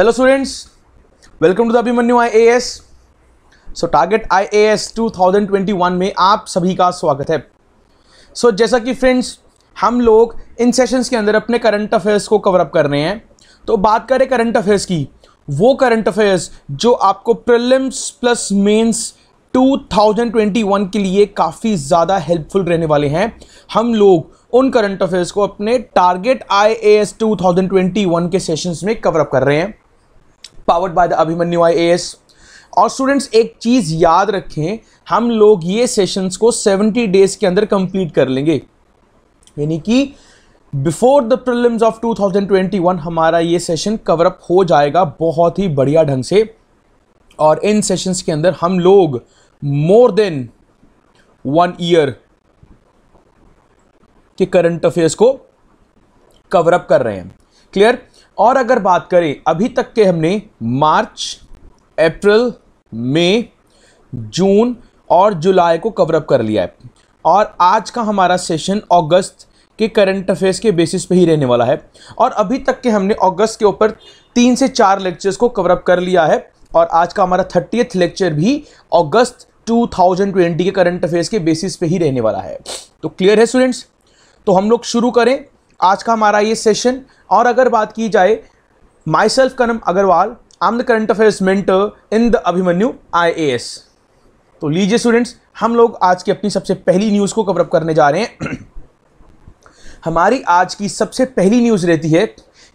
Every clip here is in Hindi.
A S so target I A S two thousand twenty 2021 में आप सभी का स्वागत है सो so, जैसा कि फ्रेंड्स हम लोग इन सेशंस के अंदर अपने करंट अफेयर्स को कवर अप कर रहे हैं तो बात करें करंट अफेयर्स की वो करंट अफेयर्स जो आपको प्रिलिम्स प्लस मेंस 2021 के लिए काफ़ी ज़्यादा हेल्पफुल रहने वाले हैं हम लोग उन करंट अफेयर्स को अपने target I A S two के सेशंस में कवर अप कर रहे हैं powered by the Abhimanyu I A S students एक चीज़ याद रखें हम लोग ये सेशंस को 70 डेज के अंदर कंप्लीट कर लेंगे यानी कि बिफोर द प्रिलिम्स ऑफ 2021 हमारा ये सेशन कवर अप हो जाएगा बहुत ही बढ़िया ढंग से और इन सेशंस के अंदर हम लोग मोर देन वन ईयर के करंट अफेयर्स को कवर अप कर रहे हैं क्लियर और अगर बात करें अभी तक के हमने मार्च अप्रैल मई जून और जुलाई को कवरअप कर लिया है और आज का हमारा सेशन अगस्त के करंट अफेयर्स के बेसिस पे ही रहने वाला है और अभी तक के हमने अगस्त के ऊपर तीन से चार लेक्चर्स को कवरअप कर लिया है और आज का हमारा थर्टीथ लेक्चर भी अगस्त 2020 के करंट अफेयर्स के बेसिस पे ही रहने वाला है तो क्लियर है स्टूडेंट्स तो हम लोग शुरू करें आज का हमारा ये सेशन और अगर बात की जाए माई सेल्फ कनम Agarwal I am the current affairs mentor in the Abhimanyu आई तो लीजिए स्टूडेंट्स हम लोग आज की अपनी सबसे पहली न्यूज़ को कवरअप करने जा रहे हैं हमारी आज की सबसे पहली न्यूज़ रहती है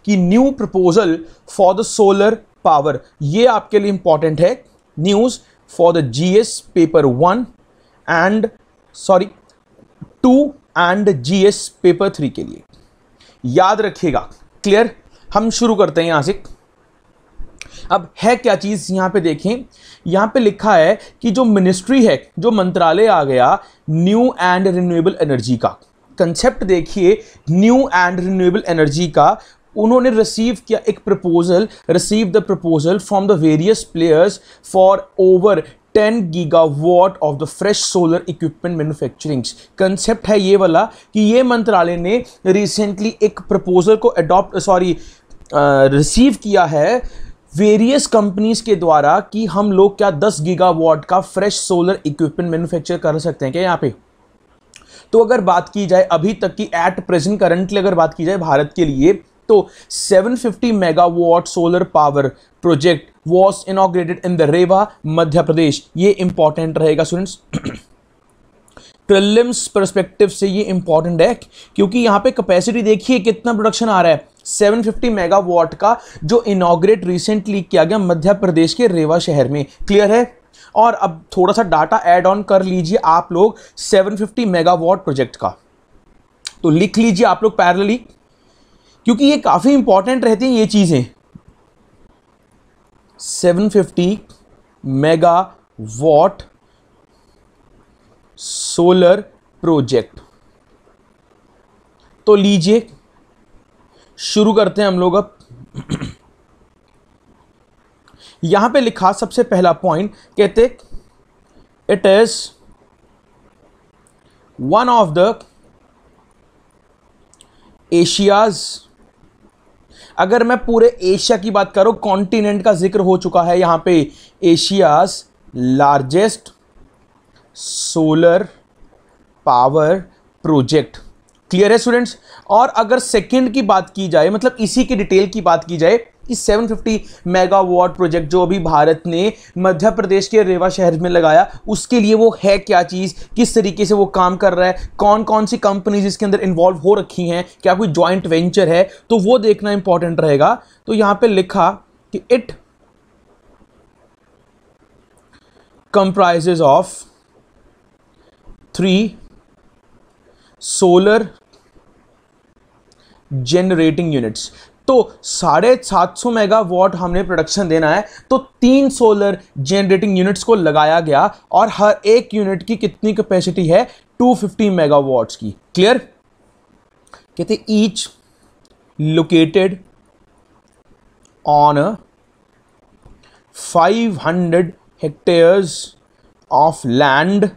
कि new proposal for the solar power ये आपके लिए इंपॉर्टेंट है news for the GS paper one and sorry two and GS paper three के लिए याद रखिएगा क्लियर हम शुरू करते हैं यहाँ से अब है क्या चीज़ यहाँ पे देखें यहाँ पे लिखा है कि जो मिनिस्ट्री है जो मंत्रालय आ गया न्यू एंड रिन्यूएबल एनर्जी का कंसेप्ट देखिए न्यू एंड रिन्यूएबल एनर्जी का उन्होंने रिसीव किया एक proposal receive the proposal from the various players for over giga gigawatt of the fresh solar equipment manufacturing concept है ये वाला कि ये मंत्रालय ने रिसेंटली एक प्रपोजल को अडॉप्ट सॉरी रिसीव किया है वेरियस कंपनीज के द्वारा कि हम लोग क्या 10 गीगावाट का फ्रेश सोलर इक्विपमेंट मैन्युफैक्चर कर सकते हैं क्या यहाँ पे तो अगर बात की जाए अभी तक की एट प्रेजेंट करंटली अगर बात की जाए भारत के लिए तो 750 megawatt solar power project was inaugurated in the Rewa Madhya Pradesh ये इंपॉर्टेंट रहेगा स्टूडेंट्स प्रिलिम्स परस्पेक्टिव से ये इंपॉर्टेंट है क्योंकि यहाँ पे कैपेसिटी देखिए कितना प्रोडक्शन आ रहा है 750 मेगावाट का जो इनाग्रेट रिसेंटली किया गया मध्य प्रदेश के रेवा शहर में क्लियर है और अब थोड़ा सा डाटा एड ऑन कर लीजिए आप लोग 750 मेगावाट प्रोजेक्ट का तो लिख लीजिए आप लोग पैरेलली क्योंकि ये काफ़ी इंपॉर्टेंट रहती हैं ये चीज़ें 750 वॉट सोलर प्रोजेक्ट तो लीजिए शुरू करते हैं हम लोग अब यहां पे लिखा सबसे पहला पॉइंट कहते it is one of the Asia's अगर मैं पूरे एशिया की बात करूँ कॉन्टिनेंट का जिक्र हो चुका है यहाँ पे Asia's largest solar power project clear है स्टूडेंट्स और अगर सेकंड की बात की जाए मतलब इसी की डिटेल की बात की जाए कि 750 मेगावाट प्रोजेक्ट जो अभी भारत ने मध्य प्रदेश के रेवा शहर में लगाया उसके लिए वो है क्या चीज़ किस तरीके से वो काम कर रहा है कौन कौन सी कंपनीज इसके अंदर इन्वॉल्व हो रखी हैं क्या कोई जॉइंट वेंचर है तो वो देखना इंपॉर्टेंट रहेगा तो यहाँ पर लिखा कि it comprises of three solar generating units तो साढ़े सात सौ मेगावाट हमने प्रोडक्शन देना है तो तीन सोलर जनरेटिंग यूनिट्स को लगाया गया और हर एक यूनिट की कितनी कैपेसिटी है 250 मेगावाट की क्लियर कहते each located on 500 hectares of land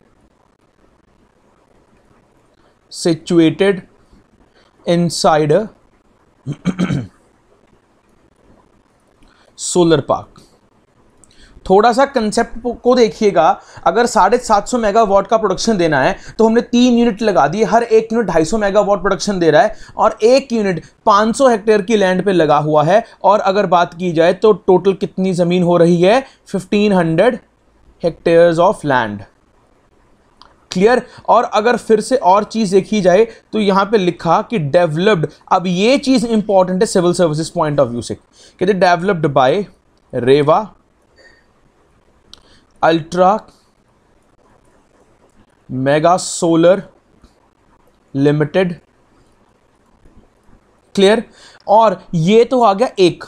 situated inside side solar park थोड़ा सा कंसेप्ट को देखिएगा अगर साढ़े सात सौ मेगावाट का प्रोडक्शन देना है तो हमने तीन यूनिट लगा दिए हर एक यूनिट ढाई सौ मेगावाट प्रोडक्शन दे रहा है और एक यूनिट 500 हेक्टेयर की लैंड पे लगा हुआ है और अगर बात की जाए तो टोटल कितनी ज़मीन हो रही है 1500 हेक्टेयर्स ऑफ लैंड क्लियर और अगर फिर से और चीज़ देखी जाए तो यहाँ पे लिखा कि डेवलप्ड अब ये चीज़ इंपॉर्टेंट है civil services point of view से कहते developed by Rewa ultra mega solar limited clear और ये तो आ गया एक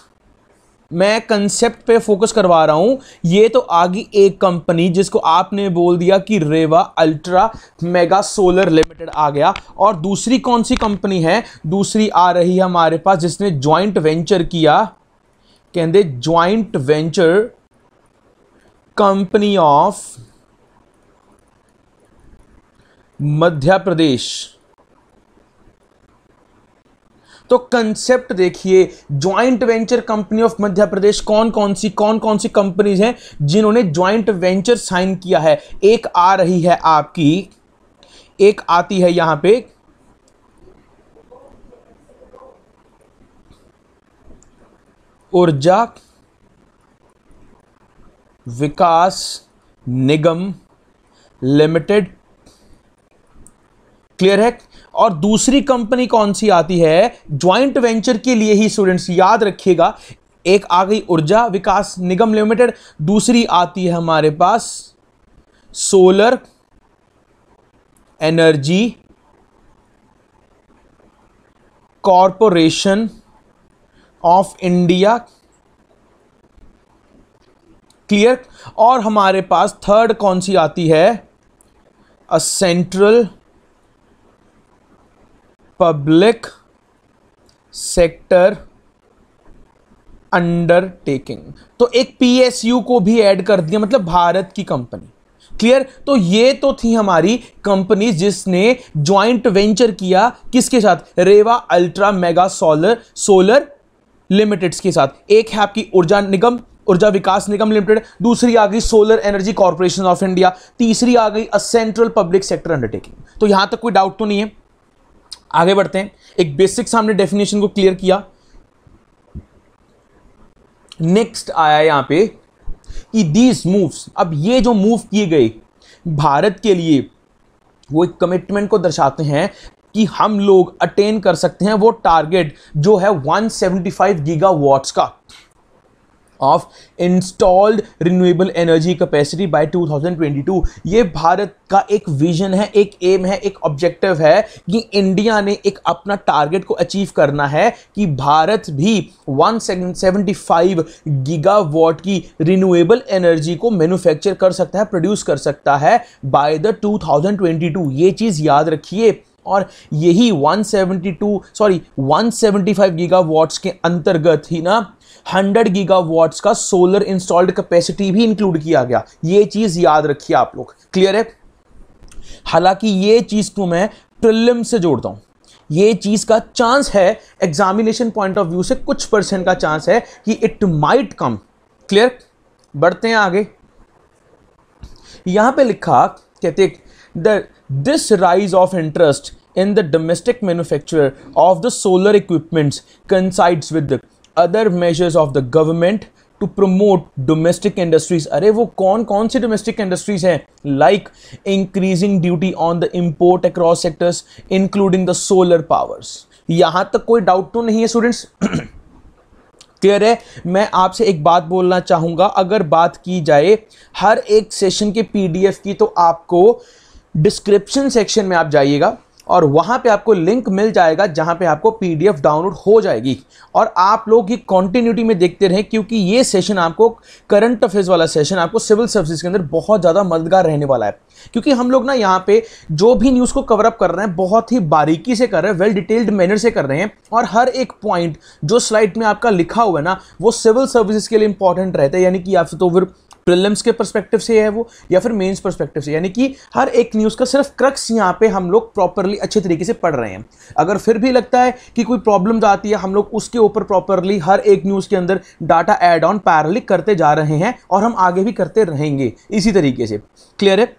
मैं कंसेप्ट पे फोकस करवा रहा हूँ ये तो आ गई एक कंपनी जिसको आपने बोल दिया कि Rewa ultra mega solar limited आ गया और दूसरी कौन सी कंपनी है दूसरी आ रही है हमारे पास जिसने ज्वाइंट वेंचर किया कहते joint venture company of Madhya Pradesh तो कंसेप्ट देखिए joint venture company of Madhya Pradesh कौन कौन सी कौन कौन सी कंपनीज हैं जिन्होंने ज्वाइंट वेंचर साइन किया है एक आ रही है आपकी एक आती है यहां पे ऊर्जा विकास निगम लिमिटेड क्लियर है और दूसरी कंपनी कौन सी आती है ज्वाइंट वेंचर के लिए ही स्टूडेंट्स याद रखिएगा एक आ गई ऊर्जा विकास निगम लिमिटेड दूसरी आती है हमारे पास solar energy corporation of India clear और हमारे पास थर्ड कौन सी आती है a central public sector undertaking तो एक पीएसयू को भी ऐड कर दिया मतलब भारत की कंपनी क्लियर तो ये तो थी हमारी कंपनी जिसने ज्वाइंट वेंचर किया किसके साथ Rewa ultra mega solar solar limiteds के साथ एक है आपकी ऊर्जा निगम ऊर्जा विकास निगम लिमिटेड दूसरी आ गई solar energy corporation of India तीसरी आ गई a central public sector undertaking तो यहां तक कोई डाउट तो नहीं है आगे बढ़ते हैं एक बेसिक सा हमने डेफिनेशन को क्लियर किया नेक्स्ट आया यहां पे कि दीज मूव्स अब ये जो मूव किए गए भारत के लिए वो एक कमिटमेंट को दर्शाते हैं कि हम लोग अटेन कर सकते हैं वो टारगेट जो है 175 गीगावाट्स का of installed renewable energy capacity by 2022 ये भारत का एक विजन है एक एम है एक ऑब्जेक्टिव है कि इंडिया ने एक अपना टारगेट को अचीव करना है कि भारत भी 175 गीगावाट की रिन्यूएबल एनर्जी को मैन्युफैक्चर कर सकता है प्रोड्यूस कर सकता है बाय द 2022 ये चीज़ याद रखिए और यही 172 सॉरी 175 गीगावाट्स के अंतर्गत ही ना गीगा वॉट्स का सोलर इंस्टॉल्ड कैपेसिटी भी इंक्लूड किया गया ये चीज़ याद रखिए आप लोग क्लियर है हालांकि ये चीज़ को मैं प्रिलिम से जोड़ता हूं ये चीज़ का चांस है एग्जामिनेशन पॉइंट ऑफ व्यू से कुछ परसेंट का चांस है कि इट माइट कम क्लियर बढ़ते हैं आगे यहां पे लिखा कहते the this rise of interest in the domestic manufacturer of the solar equipments coincides with other measures of the government to promote domestic industries अरे वो कौन कौन सी डोमेस्टिक इंडस्ट्रीज हैं like increasing duty on the import across sectors including the solar powers यहाँ तक कोई डाउट तो नहीं है स्टूडेंट्स क्लियर है मैं आपसे एक बात बोलना चाहूँगा अगर बात की जाए हर एक सेशन के पीडीएफ की तो आपको डिस्क्रिप्शन सेक्शन में आप जाइएगा और वहाँ पे आपको लिंक मिल जाएगा जहाँ पे आपको पीडीएफ डाउनलोड हो जाएगी और आप लोग ये कॉन्टीन्यूटी में देखते रहें क्योंकि ये सेशन आपको करंट अफेयर्स वाला सेशन आपको सिविल सर्विस के अंदर बहुत ज़्यादा मददगार रहने वाला है क्योंकि हम लोग ना यहाँ पे जो भी न्यूज़ को कवरअप कर रहे हैं बहुत ही बारीकी से कर रहे हैं वेल डिटेल्ड मैनर से कर रहे हैं और हर एक पॉइंट जो स्लाइड में आपका लिखा हुआ है ना वो सिविल सर्विसेज के लिए इंपॉर्टेंट रहता है यानी कि या तो फिर प्रिलिम्स के परस्पेक्टिव से है वो या फिर मेंस परस्पेक्टिव से यानी कि हर एक न्यूज़ का सिर्फ क्रक्स यहाँ पे हम लोग प्रॉपरली अच्छे तरीके से पढ़ रहे हैं अगर फिर भी लगता है कि कोई प्रॉब्लम आती है हम लोग उसके ऊपर प्रॉपरली हर एक न्यूज़ के अंदर डाटा एड ऑन पैरली करते जा रहे हैं और हम आगे भी करते रहेंगे इसी तरीके से क्लियर है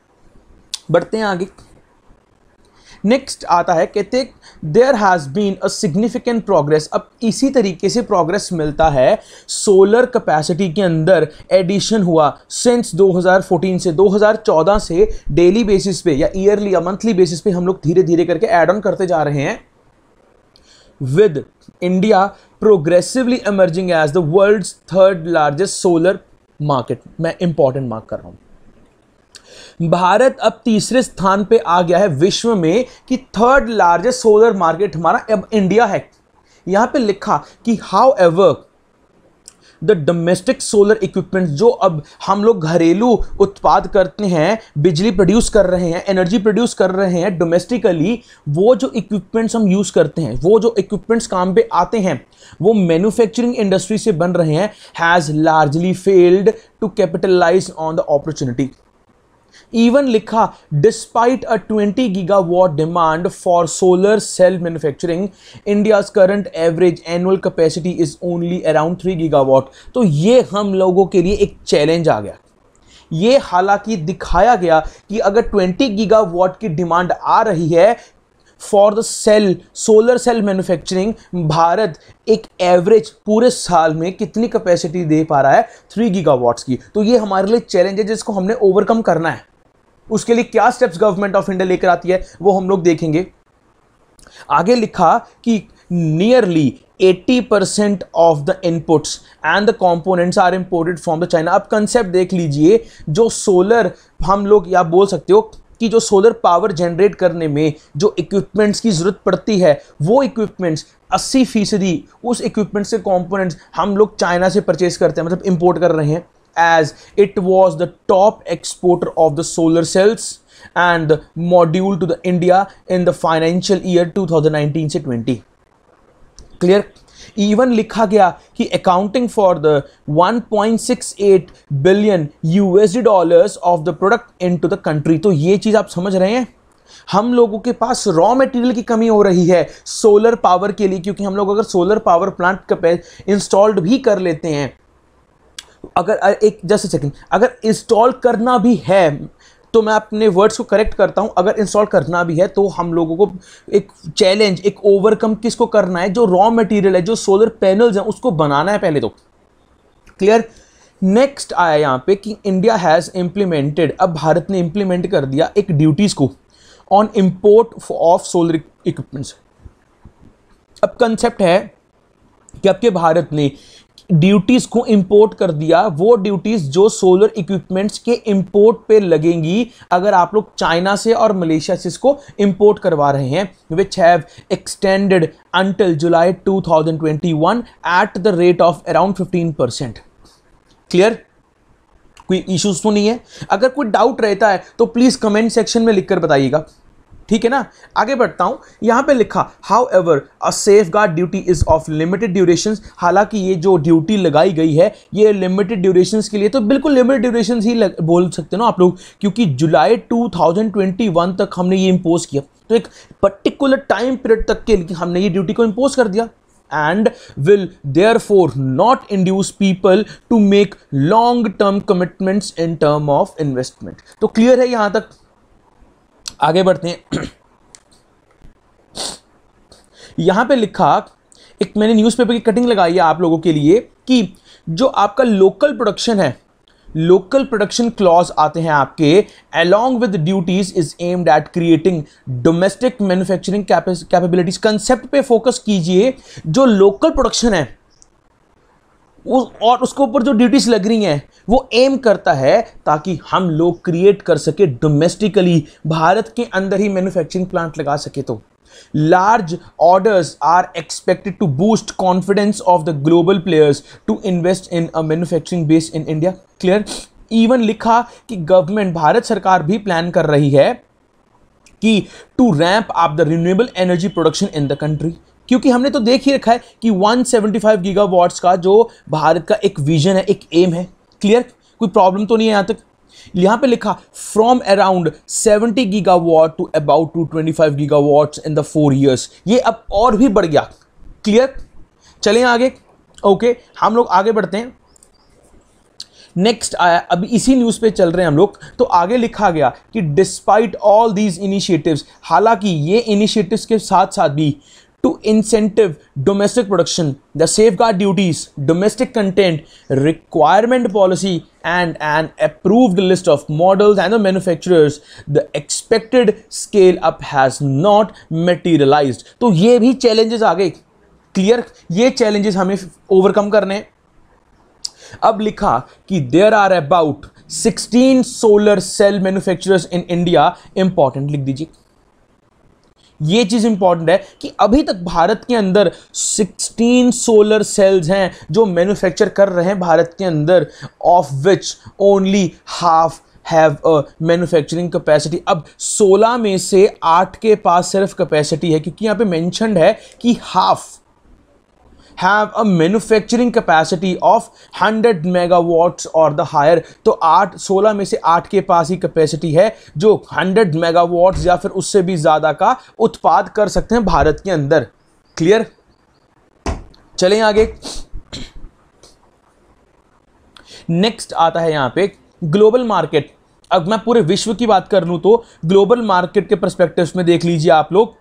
बढ़ते हैं आगे नेक्स्ट आता है कहते there has been a significant progress अब इसी तरीके से प्रोग्रेस मिलता है सोलर कैपेसिटी के अंदर एडिशन हुआ सिंस 2014 से 2014 से डेली बेसिस पे या ईयरली या मंथली बेसिस पे हम लोग धीरे धीरे करके एड ऑन करते जा रहे हैं with India progressively emerging as the world third largest solar market मैं इंपॉर्टेंट मार्क कर रहा हूँ भारत अब तीसरे स्थान पे आ गया है विश्व में कि थर्ड लार्जेस्ट सोलर मार्केट हमारा अब इंडिया है यहां पे लिखा कि however the domestic solar equipment जो अब हम लोग घरेलू उत्पाद करते हैं बिजली प्रोड्यूस कर रहे हैं एनर्जी प्रोड्यूस कर रहे हैं डोमेस्टिकली वो जो इक्विपमेंट्स हम यूज़ करते हैं वो जो इक्विपमेंट्स काम पे आते हैं वो मैन्युफैक्चरिंग इंडस्ट्री से बन रहे हैं has largely failed to capitalize on the opportunity even लिखा despite a 20 gigawatt demand for solar cell manufacturing India's current average annual capacity is only around 3 gigawatt तो ये हम लोगों के लिए एक चैलेंज आ गया ये हालांकि दिखाया गया कि अगर 20 गीगावाट की डिमांड आ रही है for the cell solar cell manufacturing भारत एक एवरेज पूरे साल में कितनी कैपेसिटी दे पा रहा है थ्री गीगावाट्स की तो ये हमारे लिए चैलेंज है जिसको हमने ओवरकम करना है उसके लिए क्या स्टेप्स गवर्नमेंट ऑफ इंडिया लेकर आती है वो हम लोग देखेंगे आगे लिखा कि nearly 80% of the inputs and the components are imported from the China अब कंसेप्ट देख लीजिए जो सोलर हम लोग या बोल सकते हो कि जो सोलर पावर जनरेट करने में जो इक्विपमेंट्स की ज़रूरत पड़ती है वो इक्विपमेंट्स 80 फीसदी उस इक्विपमेंट्स के कॉम्पोनेंट्स हम लोग चाइना से परचेज करते हैं मतलब इंपोर्ट कर रहे हैं as it was the top exporter of the solar cells and the module to the India in the financial year 2019 से 20 clear even लिखा गया कि accounting for the 1.68 billion usd dollars of the product into the country country तो ये चीज़ आप समझ रहे हैं हम लोगों के पास रॉ मटेरियल की कमी हो रही है सोलर पावर के लिए क्योंकि हम लोग अगर सोलर पावर प्लांट इंस्टॉल्ड भी कर लेते हैं अगर एक जस्ट सेकंड अगर इंस्टॉल करना भी है तो मैं अपने वर्ड्स को करेक्ट करता हूँ अगर इंस्टॉल करना भी है तो हम लोगों को एक चैलेंज एक ओवरकम किसको करना है जो रॉ मटेरियल है जो सोलर पैनल्स हैं उसको बनाना है पहले तो क्लियर नेक्स्ट आया यहाँ पे कि इंडिया हैज़ इम्प्लीमेंटेड अब भारत ने इम्प्लीमेंट कर दिया एक ड्यूटीज़ को on import of solar equipments अब कंसेप्ट है कि आपके भारत ने ड्यूटीज़ को इंपोर्ट कर दिया वो ड्यूटीज़ जो सोलर इक्विपमेंट्स के इंपोर्ट पे लगेंगी अगर आप लोग चाइना से और मलेशिया से इसको इंपोर्ट करवा रहे हैं which have extended until July 2021 at the rate of around 15 percent clear कोई इश्यूज तो नहीं है अगर कोई डाउट रहता है तो प्लीज़ कमेंट सेक्शन में लिखकर बताइएगा ठीक है ना आगे बढ़ता हूं यहां पे लिखा however a safeguard duty is of limited duration हालांकि ये जो ड्यूटी लगाई गई है ये लिमिटेड ड्यूरेशन के लिए तो बिल्कुल लिमिटेड ड्यूरेशन ही लग, बोल सकते ना आप लोग क्योंकि जुलाई 2021 तक हमने ये इम्पोज किया तो एक पर्टिकुलर टाइम पीरियड तक के लिए हमने ये ड्यूटी को इम्पोज कर दिया and will therefore not induce people to make long term commitments in term of investment तो clear है यहां तक आगे बढ़ते हैं यहां पे लिखा एक मैंने न्यूज़पेपर की कटिंग लगाई है आप लोगों के लिए कि जो आपका लोकल प्रोडक्शन है लोकल प्रोडक्शन क्लॉज आते हैं आपके along with duties is aimed at creating domestic manufacturing capabilities concept पे फोकस कीजिए जो लोकल प्रोडक्शन है उस और उसके ऊपर जो ड्यूटीज लग रही हैं वो एम करता है ताकि हम लोग क्रिएट कर सके डोमेस्टिकली भारत के अंदर ही मैन्युफैक्चरिंग प्लांट लगा सके तो large orders are expected to boost confidence of the global players to invest in a manufacturing base in India clear even लिखा कि गवर्नमेंट भारत सरकार भी प्लान कर रही है कि to ramp up the renewable energy production in the country क्योंकि हमने तो देख ही रखा है कि 175 गीगावाट्स का जो भारत का एक विजन है एक एम है क्लियर कोई प्रॉब्लम तो नहीं है यहाँ तक यहाँ पे लिखा from around 70 gigawatt to about 225 gigawatts in the four years ये अब और भी बढ़ गया क्लियर चलें आगे ओके हम लोग आगे बढ़ते हैं नेक्स्ट आया अभी इसी न्यूज़ पे चल रहे हैं हम लोग तो आगे लिखा गया कि डिस्पाइट ऑल दीज इनिशिएटिव्स हालांकि ये इनिशिएटिव्स के साथ साथ भी to incentive domestic production, the safeguard duties, domestic content, requirement policy, and an approved list of models and the manufacturers, the expected scale up has not materialized. तो ये भी challenges आ गए क्लियर ये challenges हमें overcome करने हैं अब लिखा कि there are about 16 solar cell manufacturers in India important लिख दीजिए ये चीज़ इंपॉर्टेंट है कि अभी तक भारत के अंदर 16 सोलर सेल्स हैं जो मैन्युफैक्चर कर रहे हैं भारत के अंदर of which only half have manufacturing capacity अब 16 में से 8 के पास सिर्फ कैपेसिटी है क्योंकि यहाँ पे मेंशनड है कि half have a manufacturing capacity of 100 megawatts और द हायर तो आठ सोलह में से आठ के पास ही कैपेसिटी है जो 100 मेगावाट या फिर उससे भी ज़्यादा का उत्पाद कर सकते हैं भारत के अंदर क्लियर चलें आगे नेक्स्ट आता है यहाँ पे ग्लोबल मार्केट अब मैं पूरे विश्व की बात कर लूँ तो ग्लोबल मार्केट के परस्पेक्टिव में देख लीजिए आप लोग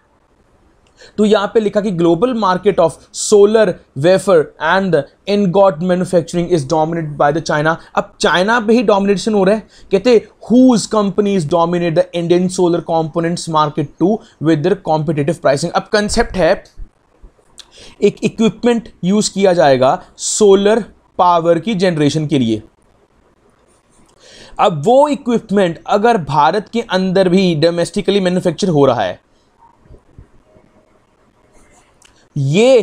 तो यहां पे लिखा कि global market of solar wafer and the god manufacturing is dominate by the China अब चाइना पे ही डोमिनेशन हो रहा है कहते whose companies dominate the Indian solar components market too with competitive pricing अब कंसेप्ट है एक इक्विपमेंट यूज किया जाएगा सोलर पावर की जनरेशन के लिए अब वो इक्विपमेंट अगर भारत के अंदर भी डोमेस्टिकली मैन्युफैक्चर हो रहा है ये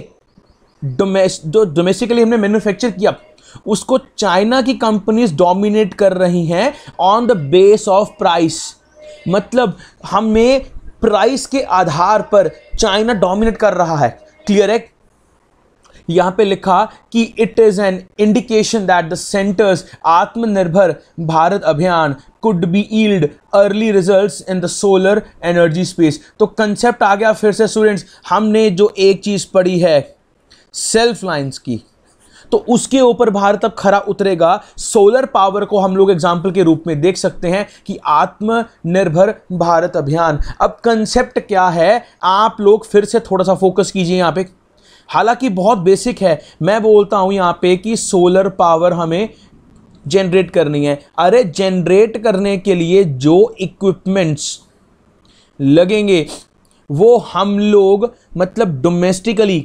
जो डोमेस्टिकली हमने मैन्युफैक्चर किया उसको चाइना की कंपनीज डोमिनेट कर रही हैं on the base of price मतलब हमें प्राइस के आधार पर चाइना डोमिनेट कर रहा है क्लियर है यहाँ पे लिखा कि it is an indication that the centre's Atmanirbhar Bharat Abhiyan could be yield early result in the solar energy space तो कंसेप्ट आ गया फिर से स्टूडेंट्स हमने जो एक चीज़ पढ़ी है सेल्फ लाइन्स की तो उसके ऊपर भारत अब खरा उतरेगा सोलर पावर को हम लोग एग्जाम्पल के रूप में देख सकते हैं कि आत्मनिर्भर भारत अभियान अब कंसेप्ट क्या है आप लोग फिर से थोड़ा सा फोकस कीजिए यहाँ पे हालांकि बहुत बेसिक है मैं बोलता हूँ यहाँ पे कि सोलर पावर हमें जनरेट करनी है अरे जनरेट करने के लिए जो इक्विपमेंट्स लगेंगे वो हम लोग मतलब डोमेस्टिकली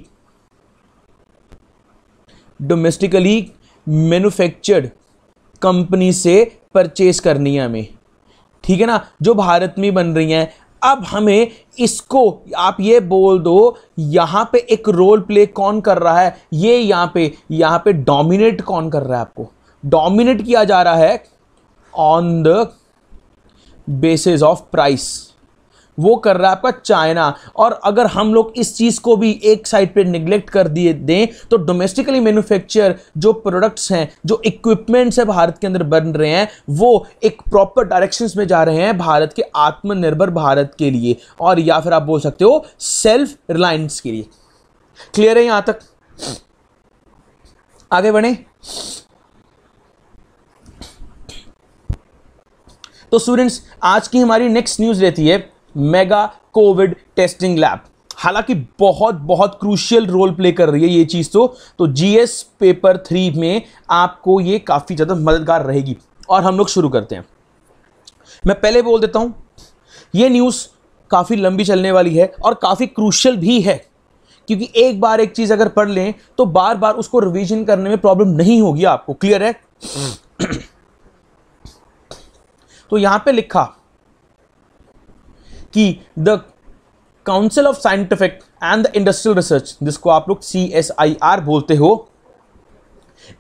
डोमेस्टिकली मैन्युफैक्चर्ड कंपनी से परचेस करनी है हमें ठीक है ना जो भारत में बन रही हैं अब हमें इसको आप ये बोल दो यहाँ पे एक रोल प्ले कौन कर रहा है ये यहाँ पे यहाँ पे डोमिनेट कौन कर रहा है आपको डोमिनेट किया जा रहा है on the basis of price वो कर रहा है आपका चाइना और अगर हम लोग इस चीज़ को भी एक साइड पे निग्लेक्ट कर दिए दें तो डोमेस्टिकली मैन्युफैक्चर जो प्रोडक्ट्स हैं जो इक्विपमेंट्स है भारत के अंदर बन रहे हैं वो एक प्रॉपर डायरेक्शन में जा रहे हैं भारत के आत्मनिर्भर भारत के लिए और या फिर आप बोल सकते हो सेल्फ रिलायंस के लिए क्लियर है यहाँ तक आगे बढ़े तो स्टूडेंट्स आज की हमारी नेक्स्ट न्यूज़ रहती है मेगा कोविड टेस्टिंग लैब हालांकि बहुत बहुत क्रूशियल रोल प्ले कर रही है ये चीज़ तो तो जीएस पेपर थ्री में आपको ये काफ़ी ज़्यादा मददगार रहेगी और हम लोग शुरू करते हैं मैं पहले बोल देता हूं ये न्यूज़ काफ़ी लंबी चलने वाली है और काफ़ी क्रूशियल भी है क्योंकि एक बार एक चीज़ अगर पढ़ लें तो बार बार उसको रिवीजन करने में प्रॉब्लम नहीं होगी आपको क्लियर है हम्म। तो यहां पे लिखा कि the council of scientific and the industrial research जिसको आप लोग सी एस आई आर बोलते हो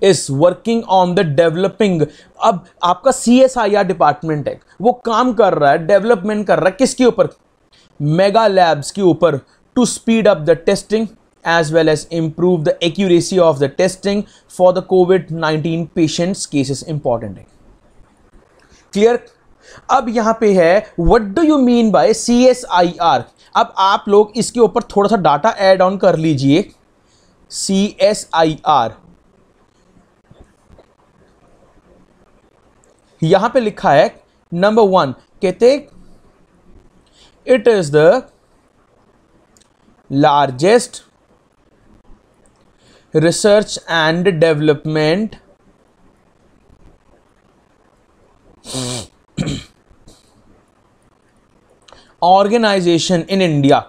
is working on the developing अब आपका C S I R department है वो काम कर रहा है डेवलपमेंट कर रहा है किसके ऊपर मेगा लैब्स के ऊपर to speed up the testing as well as improve the accuracy of the testing for the Covid nineteen patients cases important है क्लियर अब यहां पे है what do you mean by C S I R अब आप लोग इसके ऊपर थोड़ा सा डाटा एड ऑन कर लीजिए सी एस आई आर यहां पे लिखा है नंबर वन कहते it is the largest research and development organization in India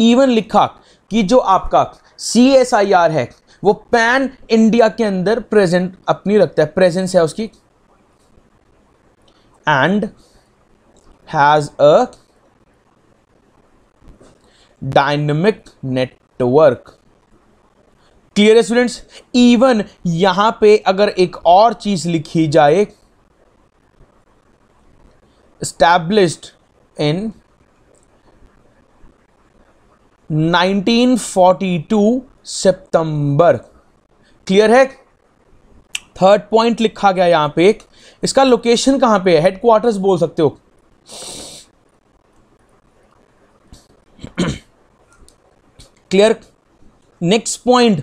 even लिखा कि जो आपका सी एस आई आर है वो पैन इंडिया के अंदर प्रेजेंट अपनी रखता है प्रेजेंस है उसकी and has a dynamic net the work clear है स्टूडेंट्स इवन यहां पे अगर एक और चीज लिखी जाए established in 1942 सितंबर क्लियर है थर्ड पॉइंट लिखा गया यहां पे इसका लोकेशन कहां पे है हेडक्वार्टर्स बोल सकते हो clear next point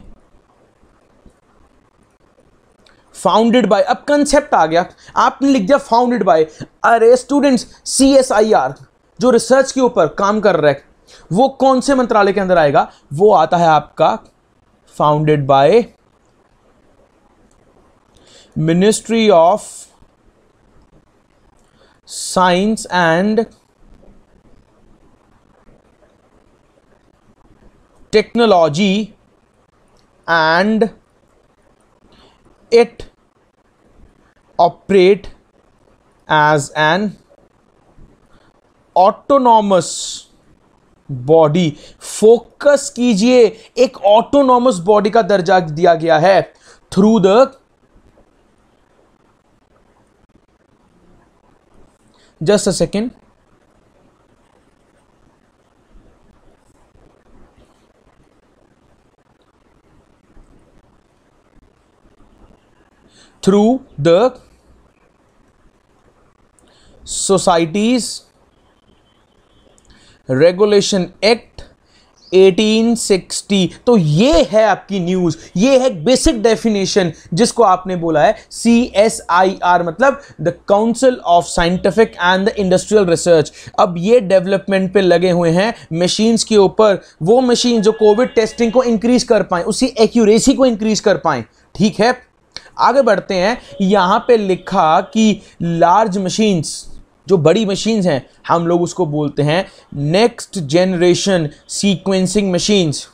founded by अब कंसेप्ट आ गया आपने लिख दिया फाउंडेड बाय अरे students C S I R जो रिसर्च के ऊपर काम कर रहे वो कौन से मंत्रालय के अंदर आएगा वो आता है आपका founded by ministry of science and technology and it operate as an autonomous body focus कीजिए एक ऑटोनॉमस बॉडी का दर्जा दिया गया है through the just a second through the societies regulation act 1860 तो ये है आपकी न्यूज ये है बेसिक डेफिनेशन जिसको आपने बोला है सी एस आई आर मतलब the council of scientific and the industrial research अब ये डेवलपमेंट पे लगे हुए हैं मशीन्स के ऊपर वो मशीन जो कोविड टेस्टिंग को इंक्रीज कर पाए उसी एक्यूरेसी को इंक्रीज कर पाए ठीक है आगे बढ़ते हैं यहाँ पे लिखा कि लार्ज मशीन्स जो बड़ी मशीन्स हैं हम लोग उसको बोलते हैं next generation sequencing machines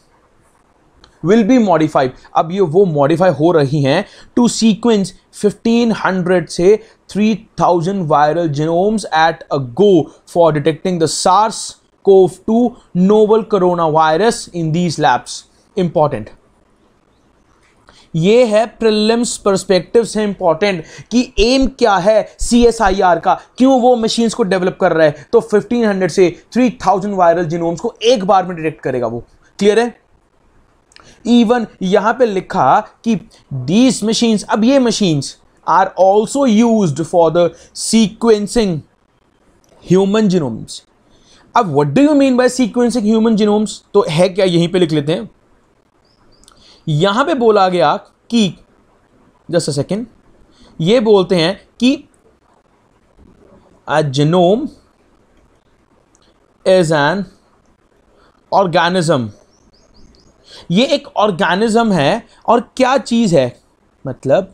will be modified अब ये वो मॉडिफाई हो रही हैं टू सीक्वेंस 1500 से 3000 viral genomes at a go for detecting the SARS CoV two novel corona virus in these labs important ये है प्रिलिम्स परस्पेक्टिव से इंपॉर्टेंट कि एम क्या है सी एस आई आर का क्यों वो मशीन्स को डेवलप कर रहा है तो 1500 से 3000 वायरल जीनोम्स को एक बार में डिटेक्ट करेगा वो क्लियर है इवन यहां पे लिखा कि दीज मशीन्स अब ये machines are also use for the sequencing human genomes अब what do you mean by sequencing human genomes तो है क्या यहीं पे लिख लेते हैं यहां पे बोला गया कि जस्ट अ सेकेंड ये बोलते हैं कि a genome is an ये एक ऑर्गेनिज्म है और क्या चीज़ है मतलब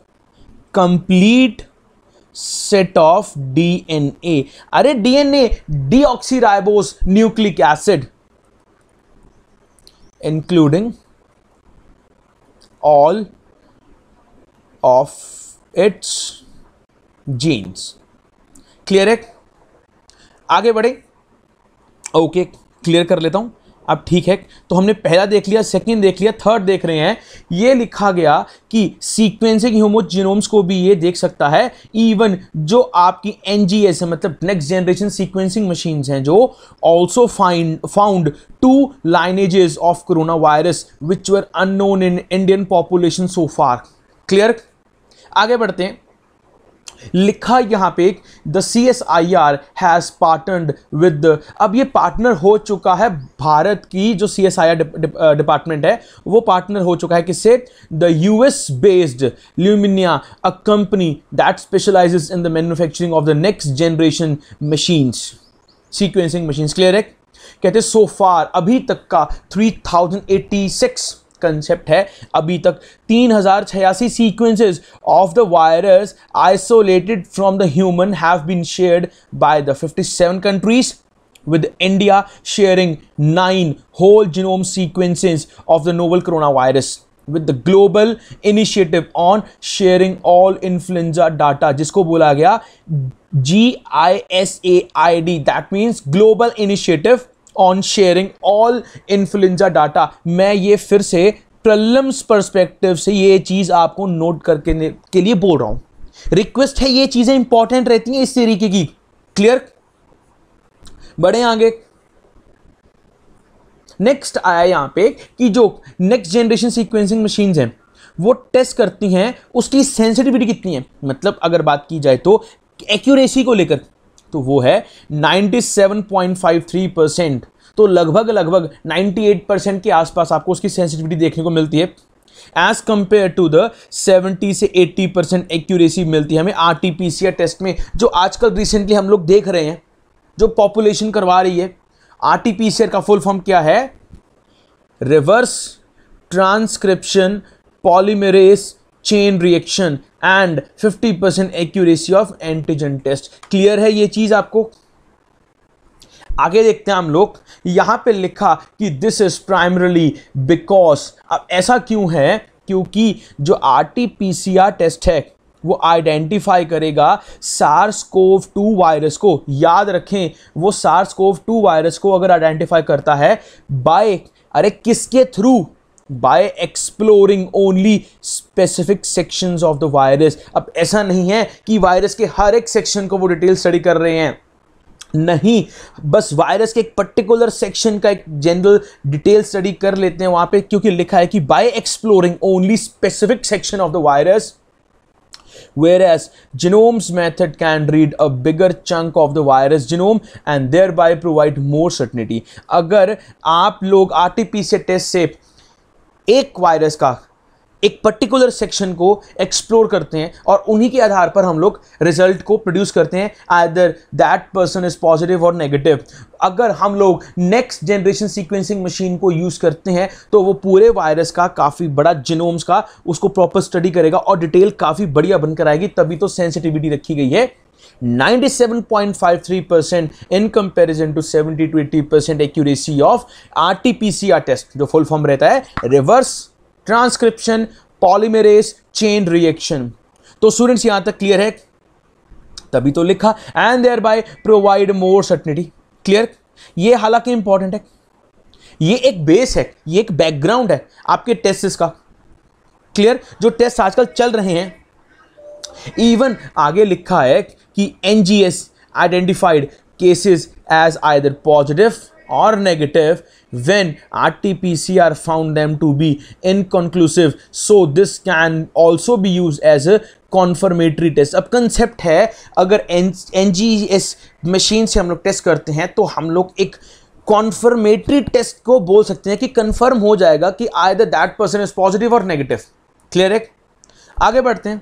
कंप्लीट सेट ऑफ डीएनए अरे DNA deoxyribose nucleic acid including all of its genes क्लियर है आगे बढ़े ओके okay, क्लियर कर लेता हूं अब ठीक है तो हमने पहला देख लिया सेकंड देख लिया थर्ड देख रहे हैं ये लिखा गया कि सीक्वेंसिंग ह्यूमोजिनोम्स को भी ये देख सकता है इवन जो आपकी एन है मतलब नेक्स्ट जनरेशन सीक्वेंसिंग मशीन हैं जो also find found two lineages of corona virus which were unknown in Indian population so far clear आगे बढ़ते हैं लिखा यहाँ पे the C S I R has partnered with अब ये पार्टनर हो चुका है भारत की जो C S I R department है वो पार्टनर हो चुका है किससे the U S based Illumina a company that specialize in the manufacturing of the next generation machines sequencing machines clear है कहते सो फार अभी तक का थ्री थाउजेंड सिक्स कंसेप्ट है अभी तक तीन हज़ार छियासी sequences of the virus isolated from the human have been shared by the 57 countries India sharing nine whole genome sequences of the novel corona virus with the global initiative on sharing all influenza data जिसको बोला गया G I S A I D that means global initiative on sharing all influenza data मैं ये फिर से प्रलम्स परस्पेक्टिव से ये चीज़ आपको नोट करके के लिए बोल रहा हूँ रिक्वेस्ट है ये चीज़ें इंपॉर्टेंट रहती हैं इस तरीके की क्लियर बढ़े आगे नेक्स्ट आया यहाँ पे कि जो नेक्स्ट जनरेशन सीक्वेंसिंग मशीन हैं वो टेस्ट करती हैं उसकी सेंसिटिविटी कितनी है मतलब अगर बात की जाए तो एक्यूरेसी को लेकर तो वो है 97.53 परसेंट तो लगभग लगभग 98 परसेंट के आसपास आपको उसकी सेंसिटिविटी देखने को मिलती है एज कंपेयर टू द 70 से 80 परसेंट एक्यूरेसी मिलती है हमें R T P C test में जो आजकल रिसेंटली हम लोग देख रहे हैं जो पॉपुलेशन करवा रही है आर टी पी सी का फुल फॉर्म क्या है reverse transcription polymerase chain reaction and 50% percent accuracy of antigen test clear है ये चीज़ आपको आगे देखते हैं हम लोग यहां पे लिखा कि दिस इज प्राइमरली बिकॉज अब ऐसा क्यों है क्योंकि जो R T P C R test है वो आइडेंटिफाई करेगा सार्स कोव टू वायरस को याद रखें वो सार्स कोव टू वायरस को अगर आइडेंटिफाई करता है बाय अरे किसके through by exploring only specific sections of the virus अब ऐसा नहीं है कि वायरस के हर एक सेक्शन को वो डिटेल स्टडी कर रहे हैं नहीं बस वायरस के एक पर्टिकुलर सेक्शन का एक जनरल डिटेल स्टडी कर लेते हैं वहां पे क्योंकि लिखा है कि by exploring only specific section of the virus genomes method can read a bigger chunk of the virus genome and thereby provide more certainty अगर आप लोग R T P C test से एक वायरस का एक पर्टिकुलर सेक्शन को एक्सप्लोर करते हैं और उन्हीं के आधार पर हम लोग रिजल्ट को प्रोड्यूस करते हैं either that person is positive और नेगेटिव अगर हम लोग नेक्स्ट जनरेशन सीक्वेंसिंग मशीन को यूज़ करते हैं तो वो पूरे वायरस का काफ़ी बड़ा जिनोम्स का उसको प्रॉपर स्टडी करेगा और डिटेल काफ़ी बढ़िया बनकर आएगी तभी तो सेंसिटिविटी रखी गई है 97.53% in comparison to 70 to 80% accuracy of RT-PCR test जो full form रहता है reverse transcription polymerase chain reaction तो students यहाँ तक clear है तभी तो लिखा and thereby provide more certainty clear ये हालांकि इंपॉर्टेंट है ये एक बेस है ये एक बैकग्राउंड है आपके टेस्ट का क्लियर जो टेस्ट आजकल चल रहे हैं इवन आगे लिखा है कि एज identified पॉजिटिव और negative when R T P C R found them to be inconclusive so this can also be use as a confirmatory test अब कंसेप्ट है अगर एन जी एस मशीन से हम लोग टेस्ट करते हैं तो हम लोग एक कॉन्फर्मेटरी टेस्ट को बोल सकते हैं कि कंफर्म हो जाएगा कि either that person is positive और नेगेटिव क्लियर है आगे बढ़ते हैं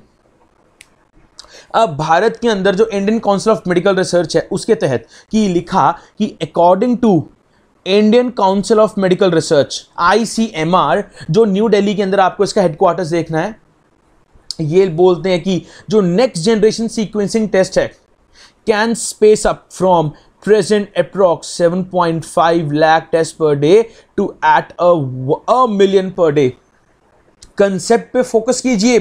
अब भारत के अंदर जो Indian council of medical research है उसके तहत कि लिखा कि according to Indian council of medical research आई जो न्यू डेली के अंदर आपको इसका हेडक्वार्टर्स देखना है ये बोलते हैं कि जो नेक्स्ट जनरेशन सीक्वेंसिंग टेस्ट है can space up from present approx 7.5 lakh tests per day to at a, a million per day concept पे फोकस कीजिए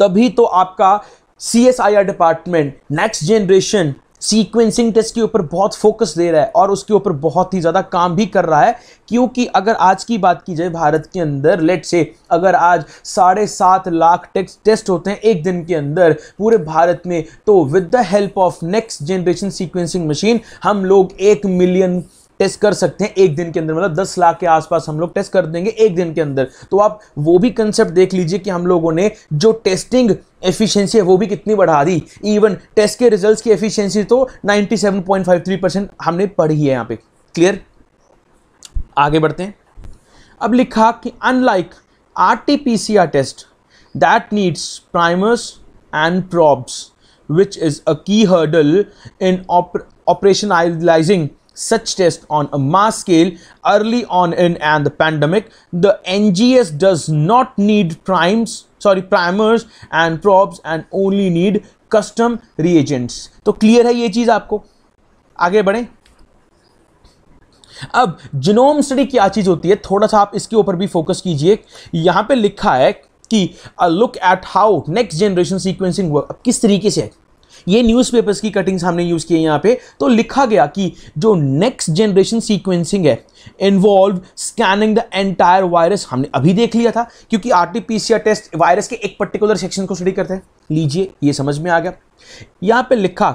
तभी तो आपका C S I R department next generation sequencing test के ऊपर बहुत फोकस दे रहा है और उसके ऊपर बहुत ही ज़्यादा काम भी कर रहा है क्योंकि अगर आज की बात की जाए भारत के अंदर लेट से अगर आज साढ़े सात लाख टेक्स टेस्ट होते हैं एक दिन के अंदर पूरे भारत में तो with the help of next generation sequencing machine हम लोग एक मिलियन टेस्ट कर सकते हैं एक दिन के अंदर मतलब दस लाख के आसपास हम लोग टेस्ट कर देंगे एक दिन के अंदर तो आप वो भी कंसेप्ट देख लीजिए कि हम लोगों ने जो टेस्टिंग एफिशिएंसी है वो भी कितनी बढ़ा दी इवन टेस्ट के रिजल्ट्स की एफिशिएंसी तो 97.53 परसेंट हमने पढ़ी है यहाँ पे क्लियर आगे बढ़ते हैं अब लिखा कि unlike R T P C R test that needs primers and probes which is a key hurdle in op- such tests on a mass scale early on in and the pandemic. The NGS does not need primes, sorry, primers and probes and only need custom reagents. तो clear है ये चीज़ आपको आगे बढ़ें अब जिनोम स्टडी क्या चीज़ होती है थोड़ा सा आप इसके ऊपर भी फोकस कीजिए यहाँ पे लिखा है कि look at how next generation sequencing work किस तरीके से है ये न्यूज़पेपर्स की कटिंग्स हमने यूज़ की यहाँ पे तो लिखा गया कि जो नेक्स्ट जनरेशन सीक्वेंसिंग है involve scanning the entire virus हमने अभी देख लिया था क्योंकि R T P C R test virus के एक पर्टिकुलर सेक्शन को स्टडी करते हैं लीजिए ये समझ में आ गया यहाँ पे लिखा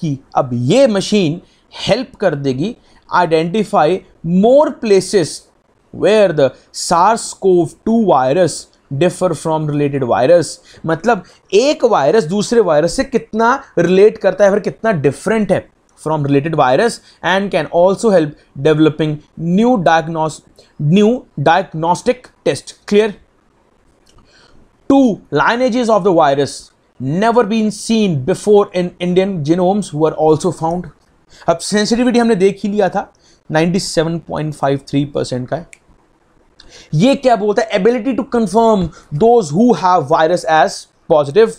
कि अब ये मशीन हेल्प कर देगी identify more places where the SARS CoV two virus differ from related virus मतलब एक वायरस दूसरे वायरस से कितना रिलेट करता है फिर कितना डिफरेंट है from related virus and can also help developing new diagnose new diagnostic test clear two lineages of the virus never been seen before in Indian genomes were also found अब सेंसिटिविटी हमने देख ही लिया था seven point five three percent का है ये क्या बोलता है ability to confirm those who have virus as positive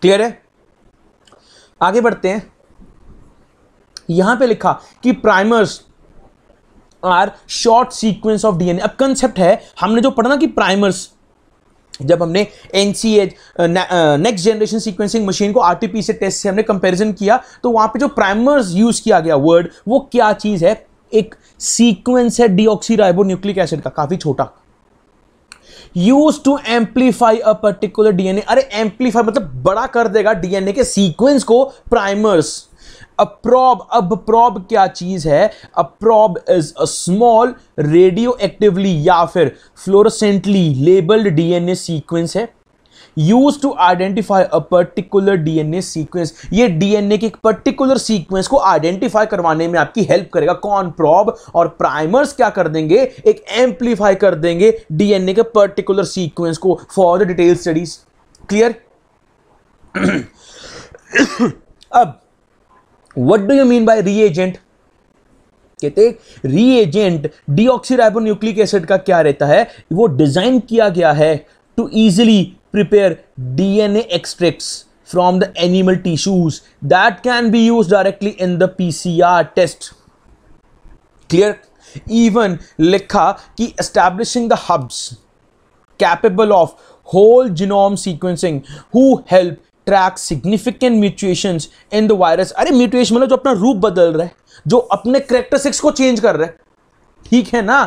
clear है आगे बढ़ते हैं यहां पे लिखा कि primers are short sequence of DNA अब कंसेप्ट है हमने जो पढ़ा ना कि प्राइमर्स जब हमने an next generation sequencing machine को आर से टेस्ट से हमने कंपेरिजन किया तो वहाँ पे जो प्राइमर्स यूज़ किया गया वर्ड वो क्या चीज़ है एक सीक्वेंस है डीऑक्सी राइबो न्यूक्लिक एसिड का काफ़ी छोटा use to amplify a particular DNA अरे एम्पलीफाई मतलब बड़ा कर देगा डीएनए के सीक्वेंस को प्राइमर्स अप्रॉब अब प्रॉब क्या चीज है a probe is a small radioactively या फिर फ्लोरसेंटली लेबल्ड डीएनए सीक्वेंस है use to identify a particular DNA sequence ये डीएनए के एक पर्टिकुलर सीक्वेंस को आइडेंटिफाई करवाने में आपकी हेल्प करेगा कौन प्रॉब और प्राइमर्स क्या कर देंगे एक एम्पलीफाई कर देंगे डीएनए के पर्टिकुलर सीक्वेंस को for the detail studies clear अब what do you mean by reagent कहते रीएजेंट न्यूक्लिक एसिड का क्या रहता है वो डिजाइन किया गया है to easily prepare DNA extract from the animal tissues that can be use directly in the PCR test clear even लिखा कि establishing the hubs capable of whole genome sequencing who help track significant mutation in the virus अरे म्यूचुएशन मतलब जो अपना रूप बदल रहा है जो अपने सिक्स को चेंज कर रहे ठीक है ना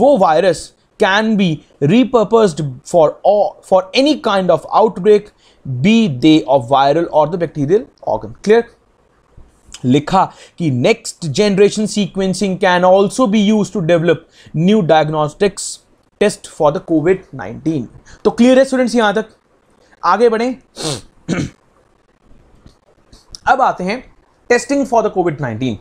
वो virus can be repurpose for for any kind of outbreak be they of viral और द बैक्टीरियल ऑर्गन क्लियर लिखा कि next generation sequencing can also be use to develop new diagnostics test for the covid 19 तो क्लियर है स्टूडेंट्स यहां तक आगे hmm. अब आते हैं testing for the Covid nineteen